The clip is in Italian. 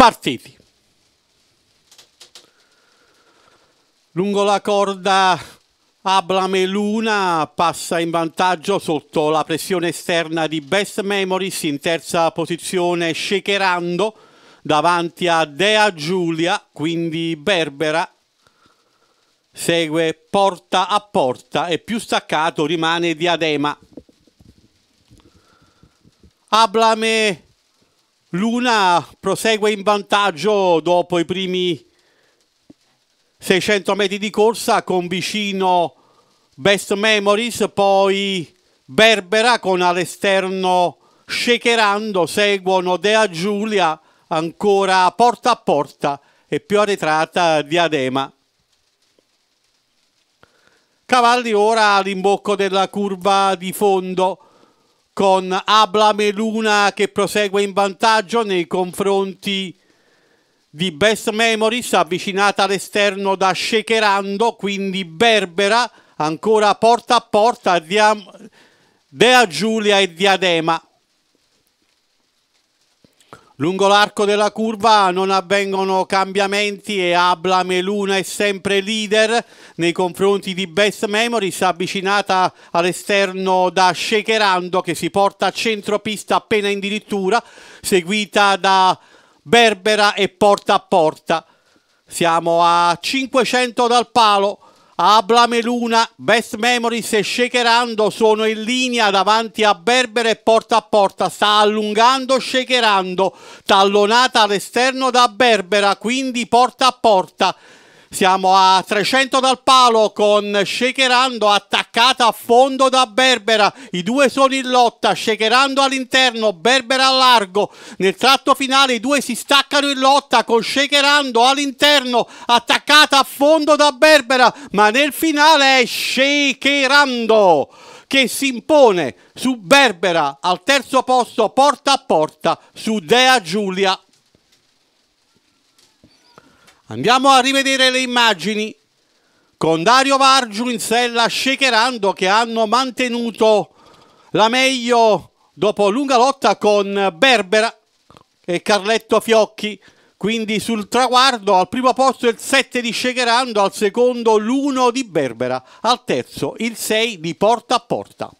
partiti. Lungo la corda Ablame Luna passa in vantaggio sotto la pressione esterna di Best Memories in terza posizione shakerando davanti a Dea Giulia, quindi Berbera. Segue porta a porta e più staccato rimane Diadema. Ablame Luna prosegue in vantaggio dopo i primi 600 metri di corsa con vicino Best Memories, poi Berbera con all'esterno Shakerando, seguono Dea Giulia ancora porta a porta e più arretrata Diadema. Cavalli ora all'imbocco della curva di fondo, con Abla Meluna che prosegue in vantaggio nei confronti di Best Memories avvicinata all'esterno da Shakerando quindi Berbera ancora porta a porta Dea Giulia e Diadema Lungo l'arco della curva non avvengono cambiamenti e Abla Meluna è sempre leader nei confronti di Best Memories, avvicinata all'esterno da Shakerando che si porta a centropista appena addirittura, seguita da Berbera e porta a porta. Siamo a 500 dal palo. Meluna, Best Memories e Shakerando sono in linea davanti a Berbere e porta a porta, sta allungando Shakerando, tallonata all'esterno da Berbera, quindi porta a porta. Siamo a 300 dal palo con Shakerando attaccata a fondo da Berbera. I due sono in lotta, Shakerando all'interno, Berbera a largo. Nel tratto finale i due si staccano in lotta con Shakerando all'interno, attaccata a fondo da Berbera, ma nel finale è Shakerando che si impone su Berbera al terzo posto porta a porta su Dea Giulia Andiamo a rivedere le immagini con Dario Vargiu in sella shakerando che hanno mantenuto la meglio dopo lunga lotta con Berbera e Carletto Fiocchi. Quindi sul traguardo al primo posto il 7 di Shakerando, al secondo l'1 di Berbera, al terzo il 6 di Porta a Porta.